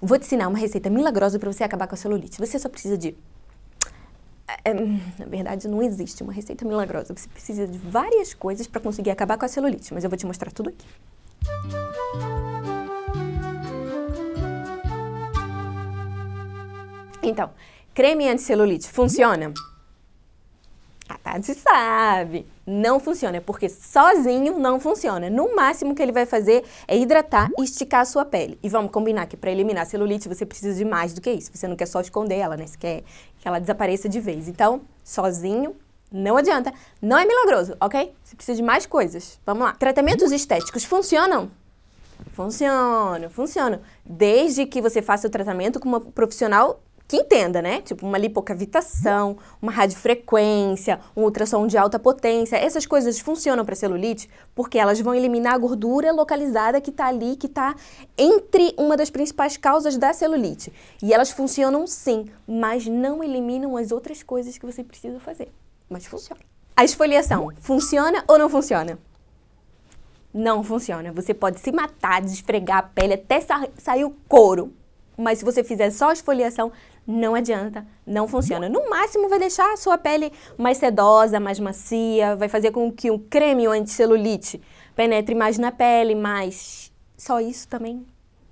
Vou te ensinar uma receita milagrosa para você acabar com a celulite. Você só precisa de. É, na verdade, não existe uma receita milagrosa. Você precisa de várias coisas para conseguir acabar com a celulite, mas eu vou te mostrar tudo aqui. Então, creme anticelulite funciona? A ah, Tati tá, sabe! não funciona, é porque sozinho não funciona. No máximo que ele vai fazer é hidratar e esticar a sua pele. E vamos combinar que para eliminar celulite você precisa de mais do que isso. Você não quer só esconder ela, né? Você quer que ela desapareça de vez. Então, sozinho não adianta, não é milagroso, ok? Você precisa de mais coisas. Vamos lá. Tratamentos estéticos funcionam? Funcionam, funcionam. Desde que você faça o tratamento com uma profissional que entenda, né? Tipo uma lipocavitação, uma radiofrequência, um ultrassom de alta potência. Essas coisas funcionam para celulite porque elas vão eliminar a gordura localizada que está ali, que está entre uma das principais causas da celulite. E elas funcionam sim, mas não eliminam as outras coisas que você precisa fazer. Mas funciona. A esfoliação funciona ou não funciona? Não funciona. Você pode se matar, desfregar a pele até sa sair o couro. Mas se você fizer só a esfoliação, não adianta, não funciona. No máximo vai deixar a sua pele mais sedosa, mais macia, vai fazer com que um creme ou anticelulite penetre mais na pele, mas só isso também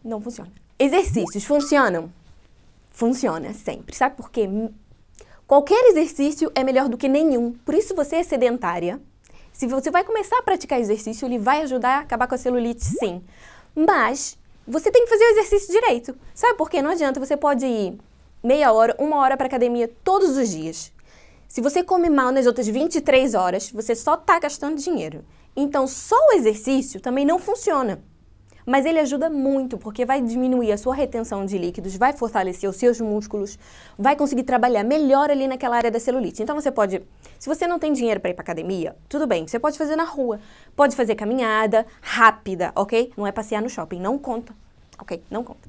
não funciona. Exercícios funcionam? Funciona sempre. Sabe por quê? Qualquer exercício é melhor do que nenhum. Por isso você é sedentária. Se você vai começar a praticar exercício, ele vai ajudar a acabar com a celulite, sim. Mas você tem que fazer o exercício direito. Sabe por quê? Não adianta, você pode ir meia hora, uma hora para academia todos os dias. Se você come mal nas outras 23 horas, você só está gastando dinheiro. Então, só o exercício também não funciona. Mas ele ajuda muito, porque vai diminuir a sua retenção de líquidos, vai fortalecer os seus músculos, vai conseguir trabalhar melhor ali naquela área da celulite. Então você pode, se você não tem dinheiro para ir para academia, tudo bem, você pode fazer na rua, pode fazer caminhada rápida, ok? Não é passear no shopping, não conta. Ok, não conta.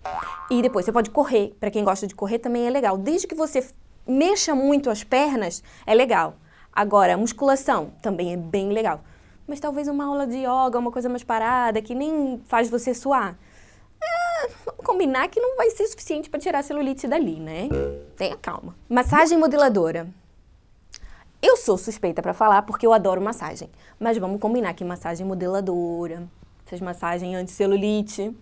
E depois você pode correr, para quem gosta de correr também é legal. Desde que você mexa muito as pernas, é legal. Agora, musculação também é bem legal. Mas talvez uma aula de yoga, uma coisa mais parada, que nem faz você suar. Vamos ah, combinar que não vai ser suficiente para tirar a celulite dali, né? Tenha calma. Massagem modeladora. Eu sou suspeita para falar porque eu adoro massagem. Mas vamos combinar que massagem modeladora, essas massagens anticelulite,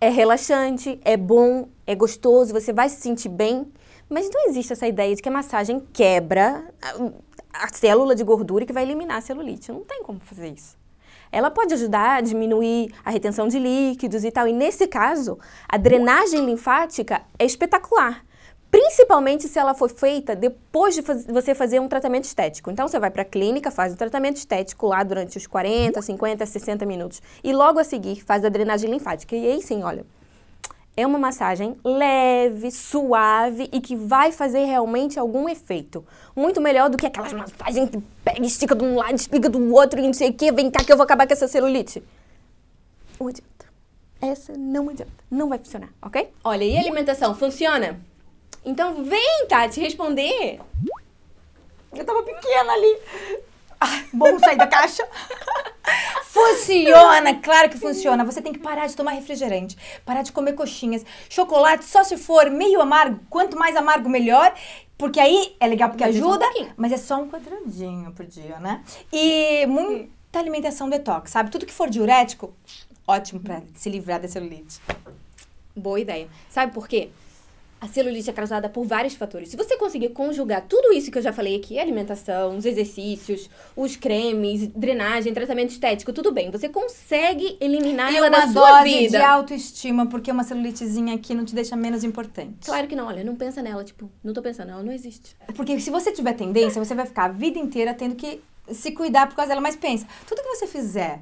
é relaxante, é bom, é gostoso, você vai se sentir bem. Mas não existe essa ideia de que a massagem quebra a, a célula de gordura que vai eliminar a celulite. Não tem como fazer isso. Ela pode ajudar a diminuir a retenção de líquidos e tal. E nesse caso, a drenagem linfática é espetacular principalmente se ela for feita depois de faz você fazer um tratamento estético. Então você vai para a clínica, faz o tratamento estético lá durante os 40, 50, 60 minutos e logo a seguir faz a drenagem linfática. E aí sim, olha, é uma massagem leve, suave e que vai fazer realmente algum efeito. Muito melhor do que aquelas massagens que pega, estica de um lado, estica do outro e não sei o que, vem cá que eu vou acabar com essa celulite. Não adianta. Essa não adianta. Não vai funcionar, ok? Olha, e alimentação funciona? Então vem, Tati, responder. Eu tava pequena ali. bom sair da caixa. Funciona, claro que funciona. Você tem que parar de tomar refrigerante, parar de comer coxinhas, chocolate, só se for meio amargo. Quanto mais amargo, melhor. Porque aí é legal porque é ajuda, um mas é só um quadradinho por dia, né? E muita alimentação detox, sabe? Tudo que for diurético, ótimo para se livrar da celulite. Boa ideia. Sabe por quê? a celulite é causada por vários fatores. Se você conseguir conjugar tudo isso que eu já falei aqui, alimentação, os exercícios, os cremes, drenagem, tratamento estético, tudo bem. Você consegue eliminar e ela da sua vida. de autoestima, porque uma celulitezinha aqui não te deixa menos importante. Claro que não. Olha, não pensa nela. Tipo, não tô pensando. Ela não existe. Porque se você tiver tendência, você vai ficar a vida inteira tendo que se cuidar por causa dela. Mas pensa, tudo que você fizer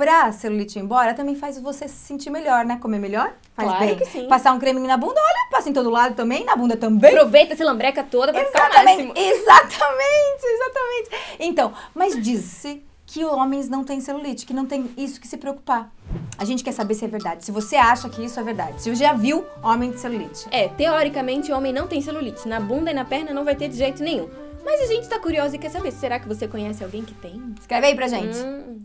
pra celulite ir embora, também faz você se sentir melhor, né? Comer melhor, faz claro bem. Que sim. Passar um creme na bunda, olha, passa em todo lado também, na bunda também. Aproveita essa lambreca toda pra exatamente, ficar máximo. Exatamente, exatamente. Então, mas disse que homens não têm celulite, que não tem isso que se preocupar. A gente quer saber se é verdade, se você acha que isso é verdade, se você já viu homem de celulite. É, teoricamente, o homem não tem celulite. Na bunda e na perna não vai ter de jeito nenhum. Mas a gente tá curiosa e quer saber, será que você conhece alguém que tem? Escreve aí pra gente. Hum.